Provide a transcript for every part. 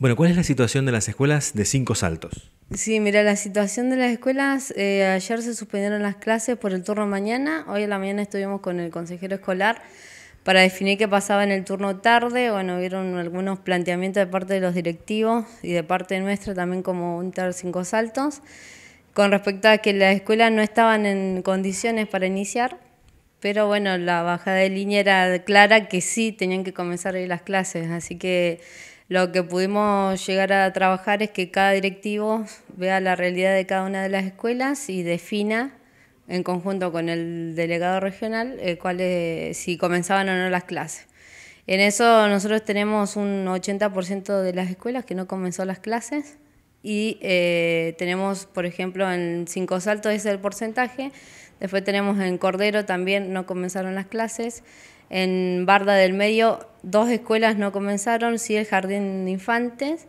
Bueno, ¿cuál es la situación de las escuelas de Cinco Saltos? Sí, mira, la situación de las escuelas, eh, ayer se suspendieron las clases por el turno mañana, hoy en la mañana estuvimos con el consejero escolar para definir qué pasaba en el turno tarde, bueno, vieron algunos planteamientos de parte de los directivos y de parte nuestra también como un tercer Cinco Saltos, con respecto a que las escuelas no estaban en condiciones para iniciar, pero bueno, la bajada de línea era clara que sí tenían que comenzar hoy las clases, así que lo que pudimos llegar a trabajar es que cada directivo vea la realidad de cada una de las escuelas y defina en conjunto con el delegado regional eh, si comenzaban o no las clases. En eso nosotros tenemos un 80% de las escuelas que no comenzó las clases y eh, tenemos, por ejemplo, en Cinco Saltos ese es el porcentaje, después tenemos en Cordero también no comenzaron las clases, en Barda del Medio dos escuelas no comenzaron, sí el Jardín de Infantes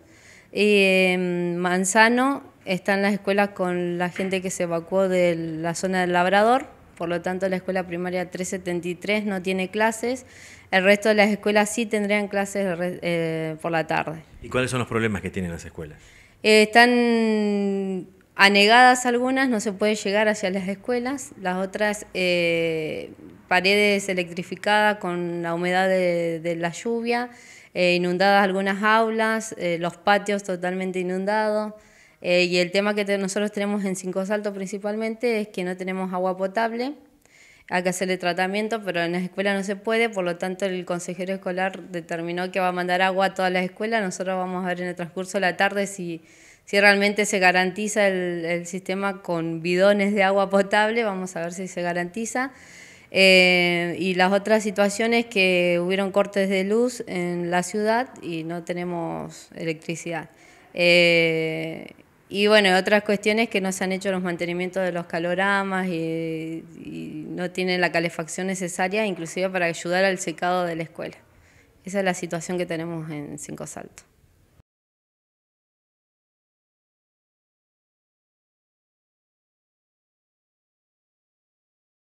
y en em, Manzano están las escuelas con la gente que se evacuó de la zona del Labrador, por lo tanto la escuela primaria 373 no tiene clases, el resto de las escuelas sí tendrían clases eh, por la tarde. ¿Y cuáles son los problemas que tienen las escuelas? Eh, están anegadas algunas, no se puede llegar hacia las escuelas, las otras eh, paredes electrificadas con la humedad de, la lluvia, eh, inundadas algunas aulas, eh, los patios totalmente inundados. Eh, y el tema que nosotros tenemos en Cinco Saltos principalmente es que no tenemos agua potable. Hay que hacerle tratamiento, pero en las escuelas no se puede, por lo tanto el consejero escolar determinó que va a mandar agua a todas las escuelas. Nosotros vamos a ver en el transcurso de la tarde si, si realmente se garantiza el, el sistema con bidones de agua potable, vamos a ver si se garantiza. Eh, y las otras situaciones que hubieron cortes de luz en la ciudad y no tenemos electricidad. Eh, y bueno, otras cuestiones que no se han hecho los mantenimientos de los caloramas y, y no tienen la calefacción necesaria, inclusive para ayudar al secado de la escuela. Esa es la situación que tenemos en Cinco Saltos.